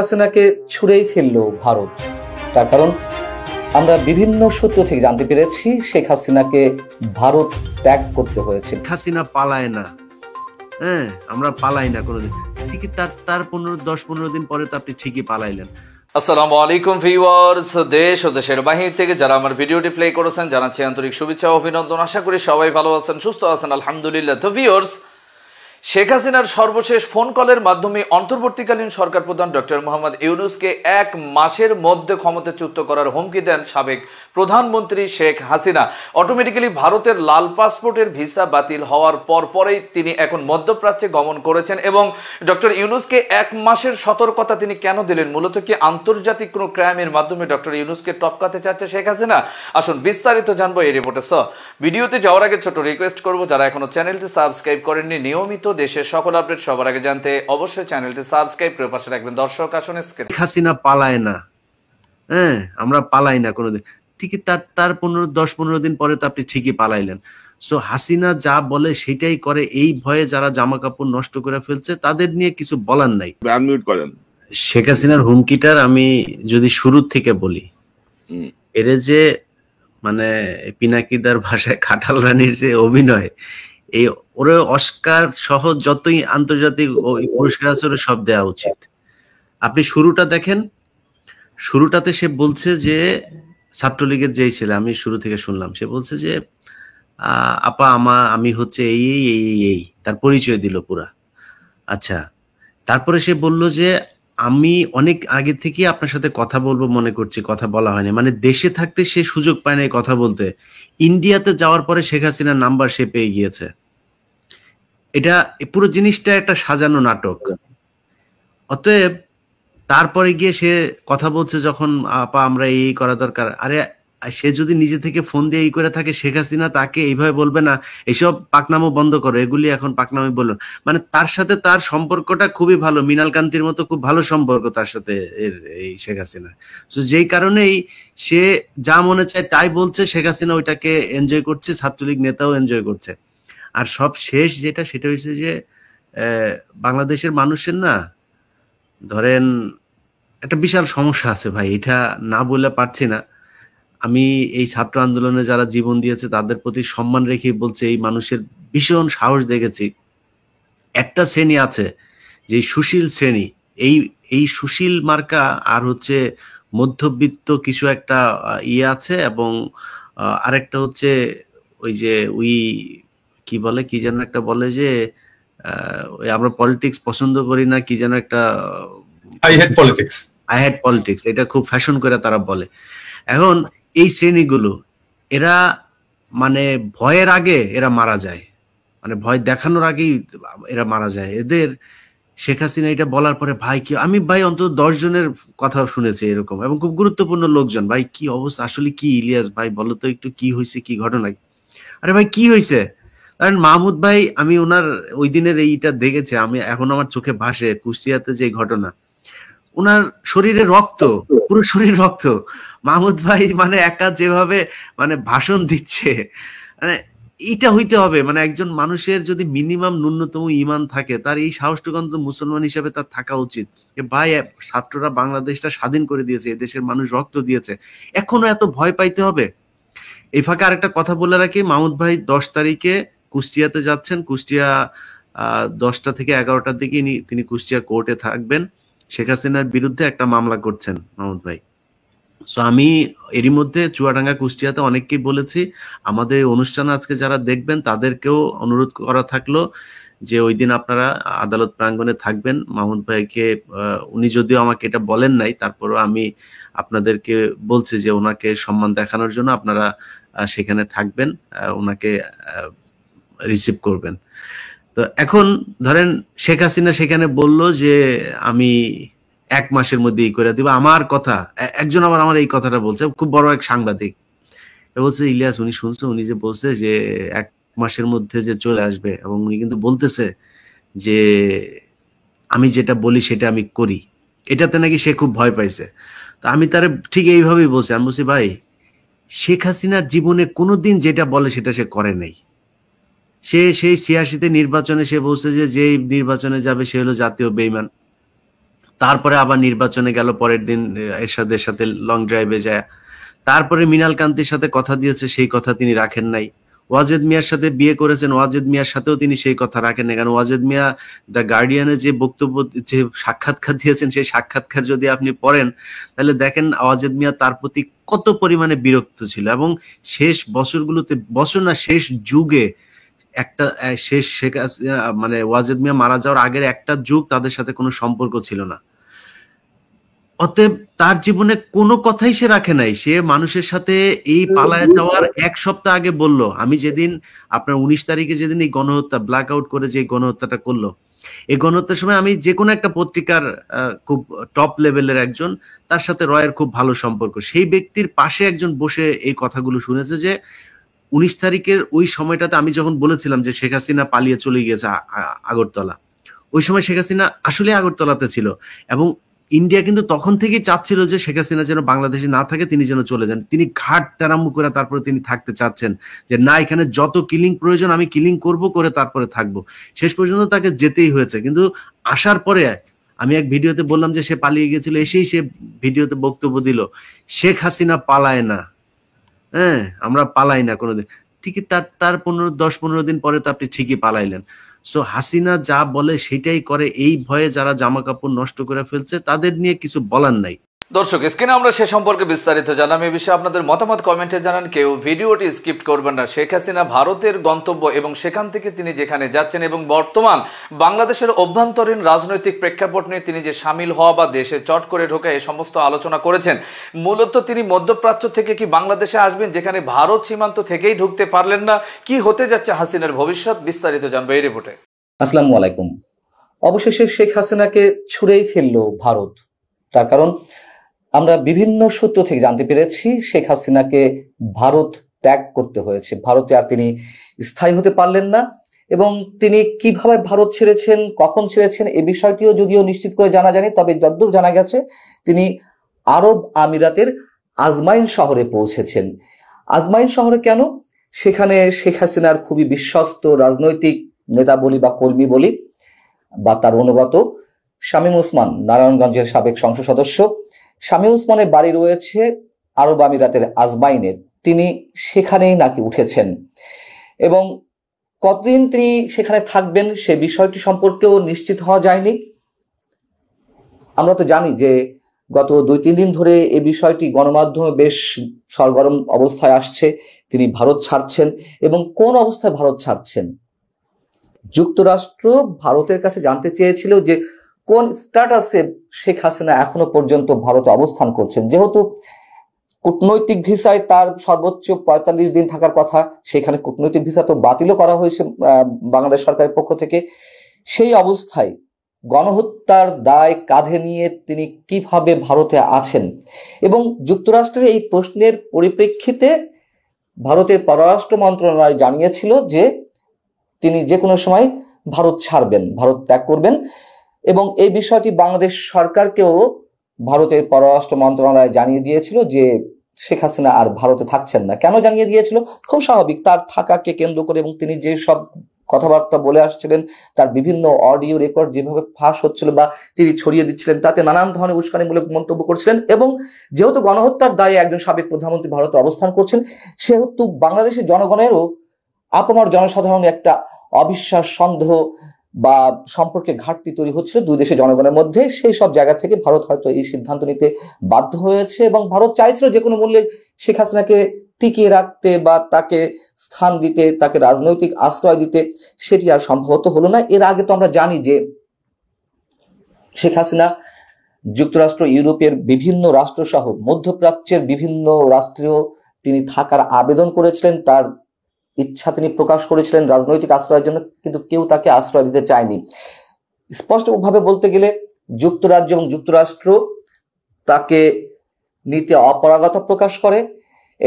হাসিনাকে ছুড়েই ফেলল ভারত তার কারণ আমরা বিভিন্ন সূত্র থেকে জানতে পেরেছি শেখ হাসিনাকে ভারত ত্যাগ করতে হয়েছে হাসিনা পালায় না হ্যাঁ আমরা পালাই না কোনোদিন ঠিকই তার তার পনেরো দশ পনেরো দিন পরে তো আপনি ঠিকই পালাইলেন আসসালামু আলাইকুম ভিউয়ার্স দেশ ও দেশের বাহির থেকে যারা আমার ভিডিওটি প্লে করেছেন জানাচ্ছি আন্তরিক শুভেচ্ছা অভিনন্দন আশা করি সবাই ভালো আছেন সুস্থ আছেন আলহামদুলিল্লাহ তো ভিউয়ার্স শেখ হাসিনার সর্বশেষ ফোন কলের মাধ্যমে অন্তর্বর্তীকালীন সরকার প্রধান ডক্টর মোহাম্মদ ইউনুসকে এক মাসের মধ্যে ক্ষমতাচ্যুত করার হুমকি দেন সাবেক প্রধানমন্ত্রী শেখ হাসিনা অটোমেটিক্যালি ভারতের লাল পাসপোর্টের ভিসা বাতিল হওয়ার পর পরেই তিনি এখন মধ্যপ্রাচ্যে গমন করেছেন এবং ডক্টর ইউনুসকে এক মাসের সতর্কতা তিনি কেন দিলেন মূলত কি আন্তর্জাতিক কোনো ক্রাইমের মাধ্যমে ডক্টর ইউনুসকে টপকাতে চাচ্ছে শেখ হাসিনা আসুন বিস্তারিত জানবো এই রিপোর্টে স ভিডিওতে যাওয়ার আগে ছোট রিকোয়েস্ট করবো যারা এখনো চ্যানেলটি সাবস্ক্রাইব করেননি নিয়মিত দেশের সকল আপডেট সবার আগে জানতে অবশ্যই চ্যানেলটি সাবস্ক্রাইব করে পাশে রাখবেন দর্শক আসুন হাসিনা পালায় না হ্যাঁ আমরা পালাই না কোনোদিন ঠিক তার তার পনেরো দশ পনেরো দিন পরে তো আপনি ঠিকই পালাইলেন সো হাসিনা যা বলে সেটাই করে এই ভয়ে যারা জামা কাপড় নষ্ট করে ফেলছে তাদের নিয়ে কিছু বলার নাই শেখ হাসিনার হুমকিটার আমি যদি শুরু থেকে বলি এর যে মানে পিনাকিদার ভাষায় খাটাল রানীর যে অভিনয় এই ওর অস্কার সহ যতই আন্তর্জাতিক পুরস্কার আছে সব দেওয়া উচিত আপনি শুরুটা দেখেন শুরুটাতে সে বলছে যে ছাত্রলীগের যেই ছেলে আমি শুরু থেকে শুনলাম সে বলছে যে আপা আমা আমি হচ্ছে এই এই এই এই তার পরিচয় দিল পুরা আচ্ছা তারপরে সে বলল যে আমি অনেক আগে থেকে আপনার সাথে কথা বলবো মনে করছি কথা বলা হয়নি মানে দেশে থাকতে সে সুযোগ পায় না কথা বলতে ইন্ডিয়াতে যাওয়ার পরে শেখ হাসিনার নাম্বার সে পেয়ে গিয়েছে এটা পুরো জিনিসটা একটা সাজানো নাটক অতএব তারপরে গিয়ে সে কথা বলছে যখন আপা আমরা এই করা দরকার আরে সে যদি নিজে থেকে ফোন দিয়ে এই করে থাকে শেখ হাসিনা তাকে এইভাবে বলবে না এইসব পাকনামো বন্ধ করো এগুলি এখন পাকনামি বলো মানে তার সাথে তার সম্পর্কটা খুবই ভালো মিনাল কান্তির মতো খুব ভালো সম্পর্ক তার সাথে এর এই শেখ হাসিনা তো যেই কারণেই সে যা মনে চায় তাই বলছে শেখ হাসিনা ওইটাকে এনজয় করছে ছাত্রলীগ নেতাও এনজয় করছে আর সব শেষ যেটা সেটা হয়েছে যে বাংলাদেশের মানুষের না ধরেন একটা বিশাল সমস্যা আছে ভাই এটা না বলে পারছি না আমি এই ছাত্র আন্দোলনে যারা জীবন দিয়েছে তাদের প্রতি সম্মান রেখে বলছে এই মানুষের ভীষণ সাহস দেখেছি একটা শ্রেণী আছে যে সুশীল শ্রেণী এই এই সুশীল মার্কা আর হচ্ছে মধ্যবিত্ত কিছু একটা ইয়ে আছে এবং আরেকটা হচ্ছে ওই যে উই কি বলে কি যেন একটা বলে যে আমরা পলিটিক্স পছন্দ করি না কি যেন একটা I hate politics I hate politics এটা খুব ফ্যাশন করে তারা বলে এখন এই শ্রেণীগুলো এরা মানে ভয়ের আগে এরা মারা যায় মানে ভয় দেখানোর আগেই এরা মারা যায় এদের শেখ হাসিনা এটা বলার পরে ভাই কি আমি ভাই অন্তত দশ জনের কথা শুনেছি এরকম এবং খুব গুরুত্বপূর্ণ লোকজন ভাই কি অবস্থা আসলে কি ইলিয়াস ভাই বলো তো একটু কি হয়েছে কি ঘটনা আরে ভাই কি হয়েছে কারণ মাহমুদ ভাই আমি ওনার ওই দিনের এইটা দেখেছি আমি এখন আমার চোখে ভাসে কুষ্টিয়াতে যে ঘটনা ওনার শরীরে রক্ত পুরো শরীর রক্ত মাহমুদ ভাই মানে একা যেভাবে মানে ভাষণ দিচ্ছে মানে এটা হইতে হবে মানে একজন মানুষের যদি মিনিমাম ন্যূনতম ইমান থাকে তার এই সাহসটুকান তো মুসলমান হিসেবে তার থাকা উচিত ভাই ছাত্ররা বাংলাদেশটা স্বাধীন করে দিয়েছে দেশের মানুষ রক্ত দিয়েছে এখনো এত ভয় পাইতে হবে এই ফাঁকে আরেকটা কথা বলে রাখি মাহমুদ ভাই দশ তারিখে কুষ্টিয়াতে যাচ্ছেন কুষ্টিয়া আহ দশটা থেকে এগারোটার দিকে তিনি কুষ্টিয়া কোর্টে থাকবেন শেখ হাসিনার বিরুদ্ধে একটা মামলা করছেন মাহমুদ ভাই সো আমি এরই মধ্যে চুয়াডাঙ্গা কুষ্টিয়াতে অনেককেই বলেছি আমাদের অনুষ্ঠান আজকে যারা দেখবেন তাদেরকেও অনুরোধ করা থাকলো যে ওই দিন আপনারা আদালত প্রাঙ্গণে থাকবেন মাহমুদ ভাইকে উনি যদিও আমাকে এটা বলেন নাই তারপরও আমি আপনাদেরকে বলছি যে ওনাকে সম্মান দেখানোর জন্য আপনারা সেখানে থাকবেন ওনাকে রিসিভ করবেন তো এখন ধরেন শেখ হাসিনা সেখানে বলল যে আমি এক মাসের মধ্যে ই করে দিব আমার কথা একজন আবার আমার এই কথাটা বলছে খুব বড় এক সাংবাদিক বলছে ইলিয়াস উনি শুনছে উনি যে বলছে যে এক মাসের মধ্যে যে চলে আসবে এবং উনি কিন্তু বলতেছে যে আমি যেটা বলি সেটা আমি করি এটাতে নাকি সে খুব ভয় পাইছে তো আমি তার ঠিক এইভাবেই বলছি আমি বলছি ভাই শেখ হাসিনার জীবনে কোনোদিন যেটা বলে সেটা সে করে নাই সে সেই ছিয়াশিতে নির্বাচনে সে বলছে যে যেই নির্বাচনে যাবে সে হলো জাতীয় বেইমান তারপরে আবার নির্বাচনে গেল পরের দিন এরশাদের সাথে লং ড্রাইভে যায় তারপরে মৃণাল কান্তির সাথে কথা দিয়েছে সেই কথা তিনি রাখেন নাই ওয়াজেদ মিয়ার সাথে বিয়ে করেছেন ওয়াজেদ মিয়ার সাথেও তিনি সেই কথা রাখেন না কারণ ওয়াজেদ মিয়া দ্য গার্ডিয়ানে যে বক্তব্য যে সাক্ষাৎকার দিয়েছেন সেই সাক্ষাৎকার যদি আপনি পড়েন তাহলে দেখেন ওয়াজেদ মিয়া তার প্রতি কত পরিমাণে বিরক্ত ছিল এবং শেষ বছরগুলোতে বছর না শেষ যুগে একটা শেষ শেখ মানে ওয়াজেদ মিয়া মারা যাওয়ার আগের একটা যুগ তাদের সাথে কোনো সম্পর্ক ছিল না অতএব তার জীবনে কোনো কথাই সে রাখে নাই সে মানুষের সাথে এই পালায় যাওয়ার এক সপ্তাহ আগে বলল আমি যেদিন আপনার উনিশ তারিখে যেদিন এই গণহত্যা ব্ল্যাক আউট করে যে গণহত্যাটা করলো এই গণহত্যার সময় আমি যে কোনো একটা পত্রিকার খুব টপ লেভেলের একজন তার সাথে রয়ের খুব ভালো সম্পর্ক সেই ব্যক্তির পাশে একজন বসে এই কথাগুলো শুনেছে যে উনিশ তারিখের ওই সময়টাতে আমি যখন বলেছিলাম যে শেখ হাসিনা পালিয়ে চলে গিয়েছে আগরতলা ওই সময় শেখ হাসিনা আসলে আগরতলাতে ছিল এবং ইন্ডিয়া কিন্তু তখন থেকেই চাচ্ছিল যে শেখ হাসিনা যেন বাংলাদেশে না থাকে তিনি যেন চলে যান তিনি ঘাট তেরাম্মু করে তারপরে তিনি থাকতে চাচ্ছেন যে না এখানে যত কিলিং প্রয়োজন আমি কিলিং করব করে তারপরে থাকব শেষ পর্যন্ত তাকে যেতেই হয়েছে কিন্তু আসার পরে আমি এক ভিডিওতে বললাম যে সে পালিয়ে গেছিল এসেই সে ভিডিওতে বক্তব্য দিল শেখ হাসিনা পালায় না হ্যাঁ আমরা পালাই না কোনোদিন ঠিকই তার তার পনেরো দশ পনেরো দিন পরে তো আপনি ঠিকই পালাইলেন সো হাসিনা যা বলে সেটাই করে এই ভয়ে যারা জামা কাপড় নষ্ট করে ফেলছে তাদের নিয়ে কিছু বলার নাই দর্শক স্ক্রিনে আমরা সে সম্পর্কে বিস্তারিত জানলাম এ বিষয়ে আপনাদের মতামত কমেন্টে জানান কেউ ভিডিওটি স্কিপ্ট করবেন না শেখ হাসিনা ভারতের গন্তব্য এবং সেখান থেকে তিনি যেখানে যাচ্ছেন এবং বর্তমান বাংলাদেশের অভ্যন্তরীণ রাজনৈতিক প্রেক্ষাপট নিয়ে তিনি যে সামিল হওয়া বা দেশে চট করে ঢোকা এ সমস্ত আলোচনা করেছেন মূলত তিনি মধ্যপ্রাচ্য থেকে কি বাংলাদেশে আসবেন যেখানে ভারত সীমান্ত থেকেই ঢুকতে পারলেন না কি হতে যাচ্ছে হাসিনার ভবিষ্যৎ বিস্তারিত জানবে এই রিপোর্টে আসসালাম আলাইকুম অবশেষে শেখ হাসিনাকে ছুড়েই ফেললো ভারত তার কারণ আমরা বিভিন্ন সূত্র থেকে জানতে পেরেছি শেখ হাসিনাকে ভারত ত্যাগ করতে হয়েছে ভারতে আর তিনি স্থায়ী হতে পারলেন না এবং তিনি কিভাবে ভারত ছেড়েছেন কখন ছেড়েছেন এ বিষয়টিও যদিও নিশ্চিত করে জানা যায়নি তবে যদ্দূর জানা গেছে তিনি আরব আমিরাতের আজমাইন শহরে পৌঁছেছেন আজমাইন শহরে কেন সেখানে শেখ হাসিনার খুবই বিশ্বস্ত রাজনৈতিক নেতা বলি বা কর্মী বলি বা তার অনুগত শামীম ওসমান নারায়ণগঞ্জের সাবেক সংসদ সদস্য স্বামী উসমানের বাড়ি রয়েছে আরব আমিরাতের আজবাইনে তিনি সেখানেই নাকি উঠেছেন এবং কতদিন তিনি সেখানে থাকবেন সে বিষয়টি সম্পর্কেও নিশ্চিত হওয়া যায়নি আমরা তো জানি যে গত দুই তিন দিন ধরে এ বিষয়টি গণমাধ্যমে বেশ সরগরম অবস্থায় আসছে তিনি ভারত ছাড়ছেন এবং কোন অবস্থায় ভারত ছাড়ছেন যুক্তরাষ্ট্র ভারতের কাছে জানতে চেয়েছিল যে কোন স্ট্যাটাসে শেখ হাসিনা এখনো পর্যন্ত ভারতে অবস্থান করছেন যেহেতু কূটনৈতিক ভিসায় তার সর্বোচ্চ পঁয়তাল্লিশ দিন থাকার কথা সেখানে কূটনৈতিক ভিসা তো বাতিলও করা হয়েছে বাংলাদেশ সরকারের পক্ষ থেকে সেই অবস্থায় গণহত্যার দায় কাঁধে নিয়ে তিনি কিভাবে ভারতে আছেন এবং যুক্তরাষ্ট্রের এই প্রশ্নের পরিপ্রেক্ষিতে ভারতের পররাষ্ট্র মন্ত্রণালয় জানিয়েছিল যে তিনি যে কোনো সময় ভারত ছাড়বেন ভারত ত্যাগ করবেন এবং এই বিষয়টি বাংলাদেশ সরকারকেও ভারতের পররাষ্ট্র মন্ত্রণালয় জানিয়ে দিয়েছিল যে শেখ হাসিনা আর ভারতে থাকছেন না কেন জানিয়ে দিয়েছিল খুব স্বাভাবিক তার থাকাকে কেন্দ্র করে এবং তিনি যে সব কথাবার্তা বলে আসছিলেন তার বিভিন্ন অডিও রেকর্ড যেভাবে ফাঁস হচ্ছিল বা তিনি ছড়িয়ে দিচ্ছিলেন তাতে নানান ধরনের উস্কানিমূলক মন্তব্য করছিলেন এবং যেহেতু গণহত্যার দায়ে একজন সাবেক প্রধানমন্ত্রী ভারতে অবস্থান করছেন সেহেতু বাংলাদেশের জনগণেরও আপনার জনসাধারণের একটা অবিশ্বাস সন্দেহ বা সম্পর্কে ঘাটতি তৈরি হচ্ছিল দুই দেশের জনগণের মধ্যে সেই সব জায়গা থেকে ভারত হয়তো এই সিদ্ধান্ত নিতে বাধ্য হয়েছে এবং ভারত চাইছিল যে কোনো মূল্যে শেখ হাসিনাকে টিকিয়ে রাখতে বা তাকে স্থান দিতে তাকে রাজনৈতিক আশ্রয় দিতে সেটি আর সম্ভবত হলো না এর আগে তো আমরা জানি যে শেখ হাসিনা যুক্তরাষ্ট্র ইউরোপের বিভিন্ন রাষ্ট্রসহ মধ্যপ্রাচ্যের বিভিন্ন রাষ্ট্রীয় তিনি থাকার আবেদন করেছিলেন তার ইচ্ছা তিনি প্রকাশ করেছিলেন রাজনৈতিক আশ্রয়ের জন্য কিন্তু কেউ তাকে আশ্রয় দিতে চায়নি স্পষ্টভাবে বলতে গেলে যুক্তরাজ্য এবং যুক্তরাষ্ট্র তাকে নিতে অপারগতা প্রকাশ করে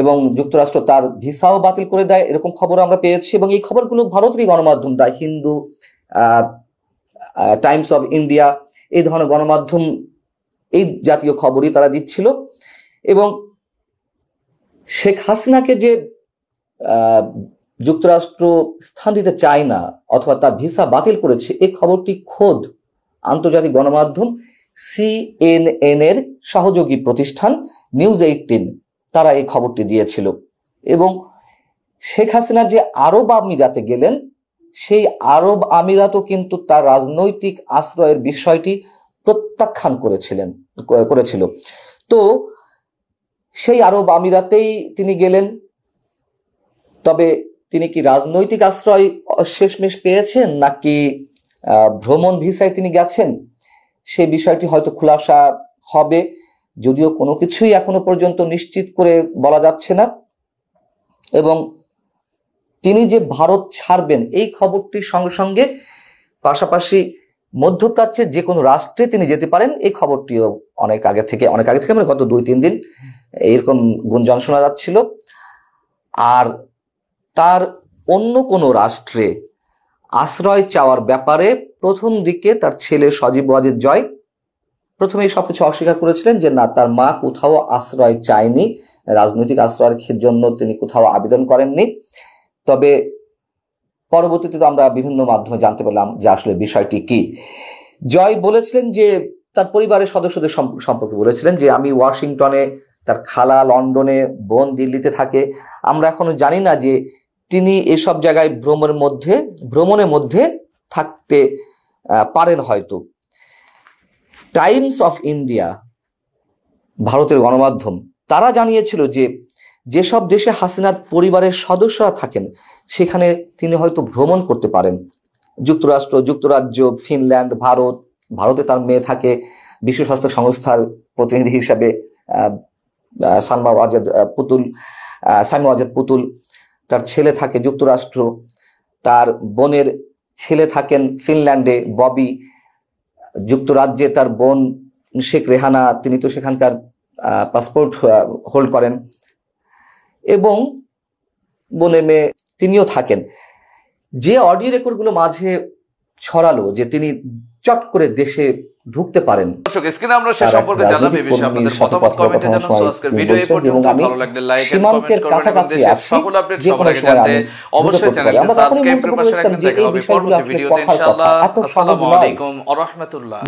এবং যুক্তরাষ্ট্র তার ভিসাও বাতিল করে দেয় এরকম খবর আমরা পেয়েছি এবং এই খবরগুলো ভারতেরই গণমাধ্যম দেয় হিন্দু টাইমস অফ ইন্ডিয়া এই ধরনের গণমাধ্যম এই জাতীয় খবরই তারা দিচ্ছিল এবং শেখ হাসিনাকে যে যুক্তরাষ্ট্র স্থান দিতে চায় না অথবা তার ভিসা বাতিল করেছে এই খবরটি খোদ আন্তর্জাতিক গণমাধ্যম সিএনএন এর সহযোগী প্রতিষ্ঠান নিউজ এইটিন তারা এই খবরটি দিয়েছিল এবং শেখ হাসিনা যে আরব আমিরাতে গেলেন সেই আরব আমিরাতও কিন্তু তার রাজনৈতিক আশ্রয়ের বিষয়টি প্রত্যাখ্যান করেছিলেন করেছিল তো সেই আরব আমিরাতেই তিনি গেলেন তবে তিনি কি রাজনৈতিক আশ্রয় শেষমেশ পেয়েছেন নাকি ভ্রমণ ভিসায় তিনি গেছেন সে বিষয়টি হয়তো খুলাসা হবে যদিও কোনো কিছুই এখনো পর্যন্ত নিশ্চিত করে বলা যাচ্ছে না এবং তিনি যে ভারত ছাড়বেন এই খবরটির সঙ্গে সঙ্গে পাশাপাশি মধ্যপ্রাচ্যের যে কোনো রাষ্ট্রে তিনি যেতে পারেন এই খবরটিও অনেক আগে থেকে অনেক আগে থেকে মানে গত দুই তিন দিন এইরকম গুঞ্জন শোনা যাচ্ছিল আর তার অন্য কোনো রাষ্ট্রে আশ্রয় চাওয়ার ব্যাপারে প্রথম দিকে তার ছেলে সজীব ওয়াজিদ জয় প্রথমে সব কিছু অস্বীকার করেছিলেন যে না তার মা কোথাও আশ্রয় চায়নি রাজনৈতিক আশ্রয়ের জন্য তিনি কোথাও আবেদন করেননি তবে পরবর্তীতে তো আমরা বিভিন্ন মাধ্যমে জানতে পারলাম যে আসলে বিষয়টি কি জয় বলেছিলেন যে তার পরিবারের সদস্যদের সম্পর্কে বলেছিলেন যে আমি ওয়াশিংটনে তার খালা লন্ডনে বোন দিল্লিতে থাকে আমরা এখনো জানি না যে তিনি এসব জায়গায় ভ্রমণের মধ্যে ভ্রমণের মধ্যে থাকতে পারেন হয়তো টাইমস অফ ইন্ডিয়া ভারতের গণমাধ্যম তারা জানিয়েছিল যে যেসব দেশে হাসিনার পরিবারের সদস্যরা থাকেন সেখানে তিনি হয়তো ভ্রমণ করতে পারেন যুক্তরাষ্ট্র যুক্তরাজ্য ফিনল্যান্ড ভারত ভারতে তার মেয়ে থাকে বিশ্ব স্বাস্থ্য সংস্থার প্রতিনিধি হিসাবে সালমা আজাদ পুতুল সাইমা আজাদ পুতুল তার ছেলে থাকে যুক্তরাষ্ট্র তার বোনের ছেলে থাকেন ফিনল্যান্ডে ববি যুক্তরাজ্যে তার বোন শেখ রেহানা তিনি তো সেখানকার পাসপোর্ট হোল্ড করেন এবং বোনে মেয়ে তিনিও থাকেন যে অডিও রেকর্ডগুলো মাঝে ছড়ালো যে তিনি চট করে দেশে ঢুকতে পারেন দর্শক স্ক্রিনে আমরা সম্পর্কে জানলাম এই বিষয়ে আপনাদের মতামত কমেন্টে জানান ভিডিও এই পর্যন্ত ভালো লাগলে লাইক এন্ড কমেন্ট সকল আপডেট সবার আগে জানতে অবশ্যই চ্যানেলটি সাবস্ক্রাইব করে পাশে রাখবেন পরবর্তী ভিডিওতে ইনশাআল্লাহ আসসালামু আলাইকুম ওয়া রাহমাতুল্লাহ